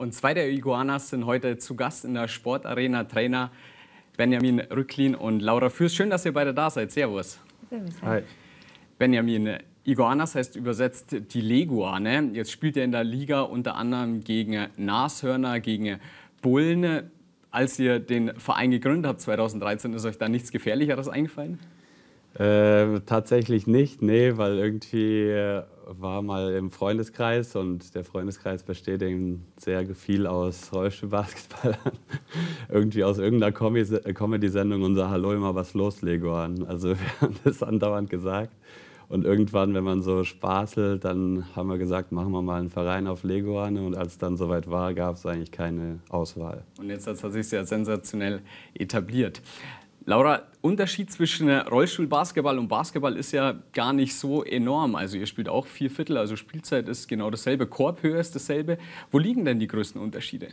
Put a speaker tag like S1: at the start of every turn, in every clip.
S1: Und zwei der Iguanas sind heute zu Gast in der Sportarena Trainer Benjamin Rücklin und Laura Fürst. Schön, dass ihr beide da seid. Servus. Servus. Hi. Benjamin, Iguanas heißt übersetzt die Leguane. Jetzt spielt ihr in der Liga unter anderem gegen Nashörner, gegen Bullen. Als ihr den Verein gegründet habt 2013, ist euch da nichts Gefährlicheres eingefallen?
S2: Äh, tatsächlich nicht, nee, weil irgendwie äh, war mal im Freundeskreis und der Freundeskreis besteht eben sehr viel aus Rollstuhlbasketballern. irgendwie aus irgendeiner äh, Comedy-Sendung unser Hallo immer was los, Leguan. Also wir haben das andauernd gesagt. Und irgendwann, wenn man so spaßelt, dann haben wir gesagt, machen wir mal einen Verein auf Leguane. Und als es
S1: dann soweit war, gab es eigentlich keine Auswahl. Und jetzt hat es sich sehr sensationell etabliert. Laura, Unterschied zwischen äh, Rollstuhlbasketball und Basketball ist ja gar nicht so enorm. Also ihr spielt auch vier Viertel, also Spielzeit ist genau dasselbe, Korbhöhe ist dasselbe. Wo liegen denn die größten Unterschiede?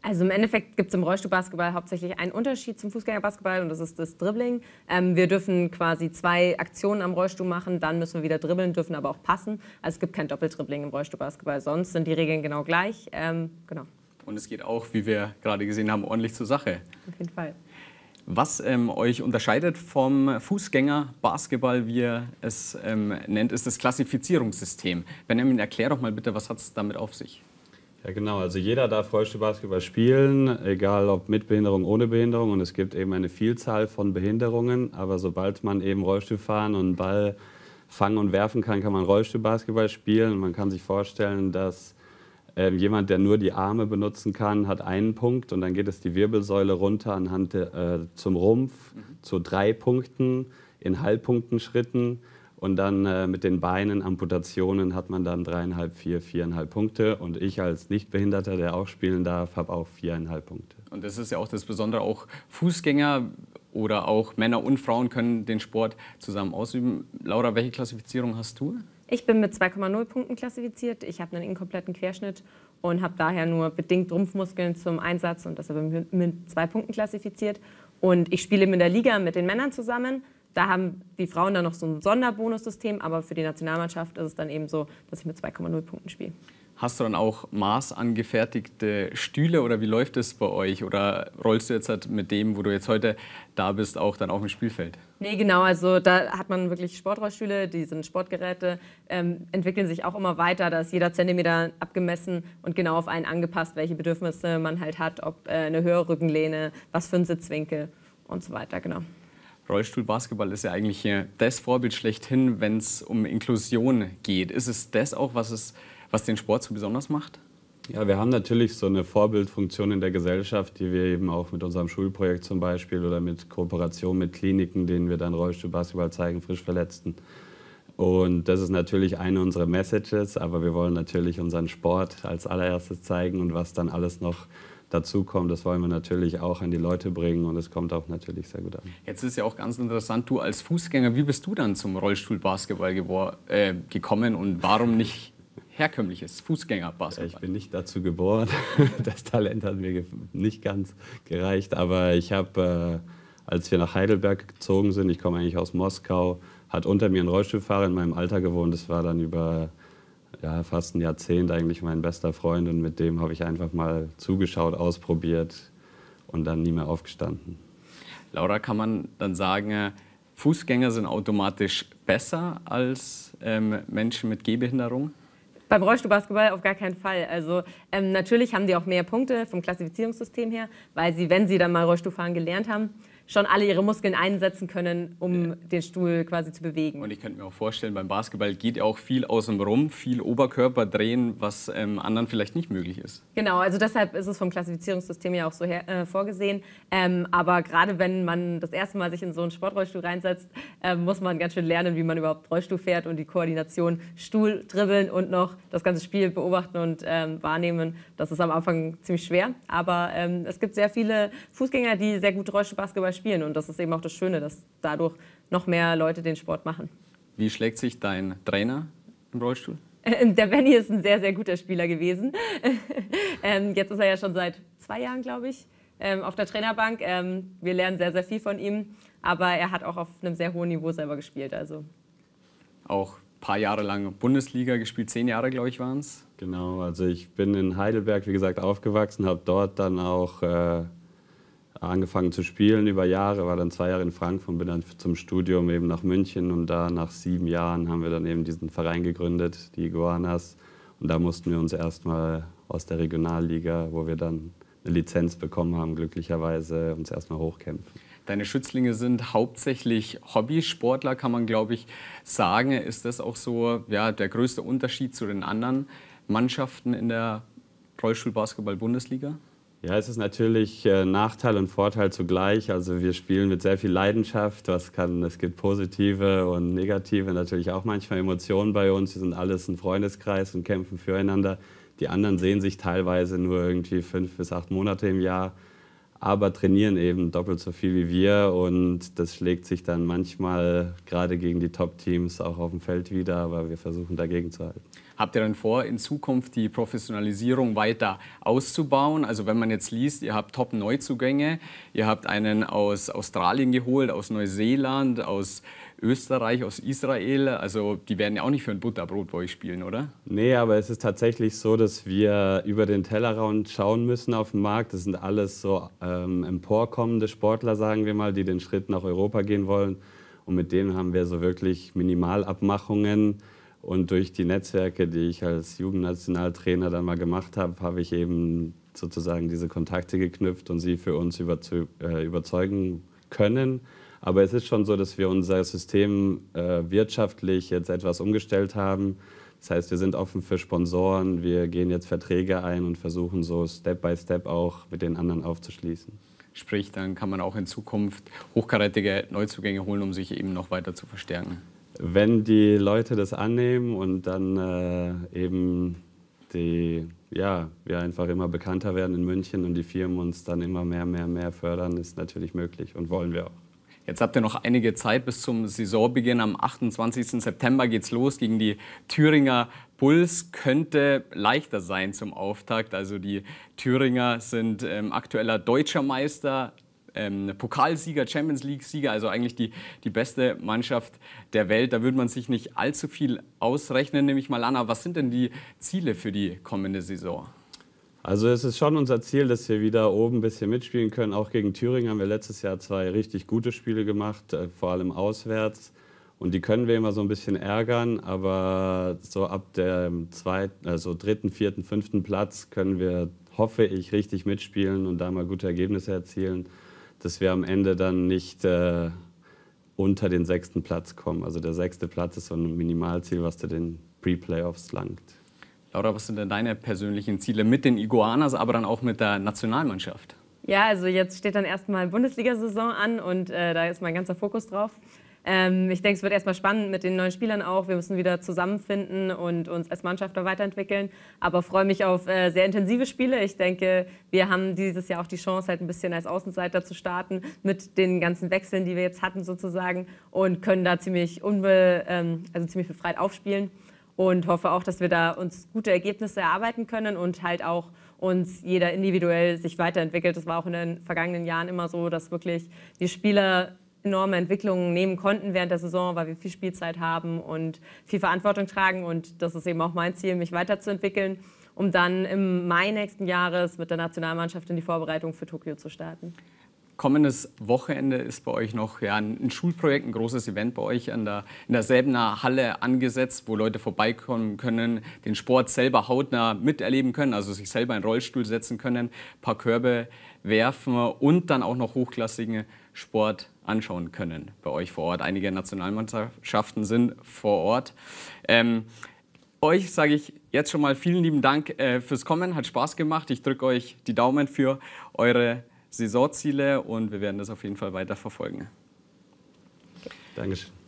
S3: Also im Endeffekt gibt es im Rollstuhlbasketball hauptsächlich einen Unterschied zum Fußgängerbasketball und das ist das Dribbling. Ähm, wir dürfen quasi zwei Aktionen am Rollstuhl machen, dann müssen wir wieder dribbeln, dürfen aber auch passen. Also es gibt kein Doppeltribbling im Rollstuhlbasketball, sonst sind die Regeln genau gleich. Ähm, genau.
S1: Und es geht auch, wie wir gerade gesehen haben, ordentlich zur Sache. Auf jeden Fall was ähm, euch unterscheidet vom Fußgänger-Basketball, wie ihr es ähm, nennt, ist das Klassifizierungssystem. Benjamin, erklär doch mal bitte, was hat es damit auf sich? Ja, genau. Also jeder darf Rollstuhlbasketball
S2: spielen, egal ob mit Behinderung, ohne Behinderung. Und es gibt eben eine Vielzahl von Behinderungen. Aber sobald man eben Rollstuhl fahren und Ball fangen und werfen kann, kann man Rollstuhlbasketball spielen. Und man kann sich vorstellen, dass ähm, jemand, der nur die Arme benutzen kann, hat einen Punkt und dann geht es die Wirbelsäule runter anhand äh, zum Rumpf mhm. zu drei Punkten in Halbpunktenschritten und dann äh, mit den Beinen Amputationen hat man dann dreieinhalb, vier, viereinhalb Punkte und ich als Nichtbehinderter, der auch spielen darf,
S1: habe auch viereinhalb Punkte. Und das ist ja auch das Besondere, auch Fußgänger oder auch Männer und Frauen können den Sport zusammen ausüben. Laura, welche Klassifizierung hast du?
S3: Ich bin mit 2,0 Punkten klassifiziert. Ich habe einen inkompletten Querschnitt und habe daher nur bedingt Rumpfmuskeln zum Einsatz und deshalb mit zwei Punkten klassifiziert. Und ich spiele in der Liga mit den Männern zusammen. Da haben die Frauen dann noch so ein Sonderbonussystem, aber für die Nationalmannschaft ist es dann eben so, dass ich mit 2,0 Punkten spiele.
S1: Hast du dann auch maßangefertigte Stühle oder wie läuft es bei euch? Oder rollst du jetzt halt mit dem, wo du jetzt heute da bist, auch dann auf dem Spielfeld?
S3: Nee, genau. Also da hat man wirklich Sportrollstühle, die sind Sportgeräte, ähm, entwickeln sich auch immer weiter. Da ist jeder Zentimeter abgemessen und genau auf einen angepasst, welche Bedürfnisse man halt hat, ob äh, eine höhere Rückenlehne, was für ein Sitzwinkel und so weiter, genau.
S1: Rollstuhlbasketball ist ja eigentlich das Vorbild schlechthin, wenn es um Inklusion geht. Ist es das auch, was es was den Sport so besonders macht? Ja, wir
S2: haben natürlich so eine Vorbildfunktion in der Gesellschaft, die wir eben auch mit unserem Schulprojekt zum Beispiel oder mit Kooperation mit Kliniken, denen wir dann Rollstuhlbasketball zeigen, Frischverletzten. Und das ist natürlich eine unserer Messages, aber wir wollen natürlich unseren Sport als allererstes zeigen und was dann alles noch dazu kommt, das wollen wir natürlich auch an die Leute bringen und es kommt auch
S1: natürlich sehr gut an. Jetzt ist ja auch ganz interessant, du als Fußgänger, wie bist du dann zum Rollstuhlbasketball äh, gekommen und warum nicht herkömmliches Fußgänger-Basketball? Ich bin nicht dazu
S2: geboren. Das Talent hat mir nicht ganz gereicht. Aber ich habe, äh, als wir nach Heidelberg gezogen sind, ich komme eigentlich aus Moskau, hat unter mir ein Rollstuhlfahrer in meinem Alter gewohnt. Das war dann über ja, fast ein Jahrzehnt eigentlich mein bester Freund. Und mit dem
S1: habe ich einfach mal zugeschaut, ausprobiert und dann nie mehr aufgestanden. Laura, kann man dann sagen, äh, Fußgänger sind automatisch besser als ähm, Menschen mit Gehbehinderung?
S3: Beim Rollstuhlbasketball auf gar keinen Fall. Also ähm, natürlich haben die auch mehr Punkte vom Klassifizierungssystem her, weil sie, wenn sie dann mal Rollstuhlfahren gelernt haben, schon alle ihre Muskeln einsetzen können, um ja. den Stuhl quasi zu bewegen. Und ich könnte
S1: mir auch vorstellen, beim Basketball geht auch viel außen rum, viel Oberkörper drehen, was ähm, anderen vielleicht nicht möglich ist.
S3: Genau, also deshalb ist es vom Klassifizierungssystem ja auch so her, äh, vorgesehen. Ähm, aber gerade wenn man das erste Mal sich in so einen Sportrollstuhl reinsetzt, äh, muss man ganz schön lernen, wie man überhaupt Rollstuhl fährt und die Koordination Stuhl dribbeln und noch das ganze Spiel beobachten und ähm, wahrnehmen. Das ist am Anfang ziemlich schwer, aber ähm, es gibt sehr viele Fußgänger, die sehr gut Rollstuhlbasketball spielen spielen. Und das ist eben auch das Schöne, dass dadurch noch mehr Leute den Sport machen.
S1: Wie schlägt sich dein Trainer im Rollstuhl?
S3: Ähm, der Benny ist ein sehr, sehr guter Spieler gewesen. Ähm, jetzt ist er ja schon seit zwei Jahren, glaube ich, ähm, auf der Trainerbank. Wir lernen sehr, sehr viel von ihm. Aber er hat auch auf einem sehr hohen Niveau selber gespielt. Also.
S1: Auch ein paar Jahre lang Bundesliga gespielt, zehn Jahre, glaube ich, waren es. Genau, also ich bin in Heidelberg,
S2: wie gesagt, aufgewachsen, habe dort dann auch äh angefangen zu spielen über Jahre, war dann zwei Jahre in Frankfurt und bin dann zum Studium eben nach München und da nach sieben Jahren haben wir dann eben diesen Verein gegründet, die Iguanas. Und da mussten wir uns erstmal aus der Regionalliga, wo wir dann eine Lizenz
S1: bekommen haben, glücklicherweise uns erstmal hochkämpfen. Deine Schützlinge sind hauptsächlich Hobbysportler, kann man glaube ich sagen. Ist das auch so ja, der größte Unterschied zu den anderen Mannschaften in der Rollstuhlbasketball-Bundesliga?
S2: Ja, es ist natürlich äh, Nachteil und Vorteil zugleich. Also wir spielen mit sehr viel Leidenschaft. Was kann, es gibt positive und negative, natürlich auch manchmal Emotionen bei uns. Wir sind alles ein Freundeskreis und kämpfen füreinander. Die anderen sehen sich teilweise nur irgendwie fünf bis acht Monate im Jahr aber trainieren eben doppelt so viel wie wir und das schlägt sich dann manchmal gerade gegen die Top-Teams auch auf dem Feld wieder,
S1: aber wir versuchen dagegen zu halten. Habt ihr denn vor, in Zukunft die Professionalisierung weiter auszubauen? Also wenn man jetzt liest, ihr habt Top-Neuzugänge, ihr habt einen aus Australien geholt, aus Neuseeland, aus Österreich, aus Israel. Also die werden ja auch nicht für ein Butterbrot bei euch spielen, oder?
S2: Nee, aber es ist tatsächlich so, dass wir über den Tellerrand schauen müssen auf dem Markt. Das sind alles so ähm, emporkommende Sportler, sagen wir mal, die den Schritt nach Europa gehen wollen. Und mit denen haben wir so wirklich Minimalabmachungen. Und durch die Netzwerke, die ich als Jugendnationaltrainer dann mal gemacht habe, habe ich eben sozusagen diese Kontakte geknüpft und sie für uns äh, überzeugen können. Aber es ist schon so, dass wir unser System äh, wirtschaftlich jetzt etwas umgestellt haben. Das heißt, wir sind offen für Sponsoren, wir gehen jetzt Verträge ein und versuchen
S1: so Step-by-Step auch mit den anderen aufzuschließen. Sprich, dann kann man auch in Zukunft hochkarätige Neuzugänge holen, um sich eben noch weiter zu verstärken.
S2: Wenn die Leute das annehmen und dann äh, eben die, ja, wir einfach immer bekannter werden in München und die Firmen uns dann immer mehr, mehr, mehr fördern, ist natürlich möglich und wollen
S1: wir auch. Jetzt habt ihr noch einige Zeit bis zum Saisonbeginn. Am 28. September geht es los gegen die Thüringer Bulls. könnte leichter sein zum Auftakt. Also die Thüringer sind ähm, aktueller deutscher Meister, ähm, Pokalsieger, Champions League-Sieger, also eigentlich die, die beste Mannschaft der Welt. Da würde man sich nicht allzu viel ausrechnen, nehme ich mal an. Aber was sind denn die Ziele für die kommende Saison?
S2: Also es ist schon unser Ziel, dass wir wieder oben ein bisschen mitspielen können. Auch gegen Thüringen haben wir letztes Jahr zwei richtig gute Spiele gemacht, äh, vor allem auswärts. Und die können wir immer so ein bisschen ärgern, aber so ab dem zweiten, also dritten, vierten, fünften Platz können wir, hoffe ich, richtig mitspielen und da mal gute Ergebnisse erzielen, dass wir am Ende dann nicht äh, unter den sechsten Platz kommen. Also der sechste Platz ist so ein Minimalziel,
S1: was zu den Pre-Playoffs langt. Laura, was sind denn deine persönlichen Ziele mit den Iguanas, aber dann auch mit der Nationalmannschaft?
S3: Ja, also jetzt steht dann erstmal Bundesliga-Saison an und äh, da ist mein ganzer Fokus drauf. Ähm, ich denke, es wird erstmal spannend mit den neuen Spielern auch. Wir müssen wieder zusammenfinden und uns als Mannschaft weiterentwickeln. Aber freue mich auf äh, sehr intensive Spiele. Ich denke, wir haben dieses Jahr auch die Chance, halt ein bisschen als Außenseiter zu starten mit den ganzen Wechseln, die wir jetzt hatten sozusagen und können da ziemlich, unbe ähm, also ziemlich befreit aufspielen und hoffe auch, dass wir da uns gute Ergebnisse erarbeiten können und halt auch uns jeder individuell sich weiterentwickelt. Das war auch in den vergangenen Jahren immer so, dass wirklich die Spieler enorme Entwicklungen nehmen konnten während der Saison, weil wir viel Spielzeit haben und viel Verantwortung tragen. Und das ist eben auch mein Ziel, mich weiterzuentwickeln, um dann im Mai nächsten Jahres mit der Nationalmannschaft in die Vorbereitung für Tokio zu starten.
S1: Kommendes Wochenende ist bei euch noch ja, ein Schulprojekt, ein großes Event bei euch an der, in der Säbener Halle angesetzt, wo Leute vorbeikommen können, den Sport selber hautnah miterleben können, also sich selber in den Rollstuhl setzen können, ein paar Körbe werfen und dann auch noch hochklassigen Sport anschauen können bei euch vor Ort. Einige Nationalmannschaften sind vor Ort. Ähm, euch sage ich jetzt schon mal vielen lieben Dank äh, fürs Kommen, hat Spaß gemacht. Ich drücke euch die Daumen für eure Saisonziele und wir werden das auf jeden Fall weiter verfolgen. Dankeschön.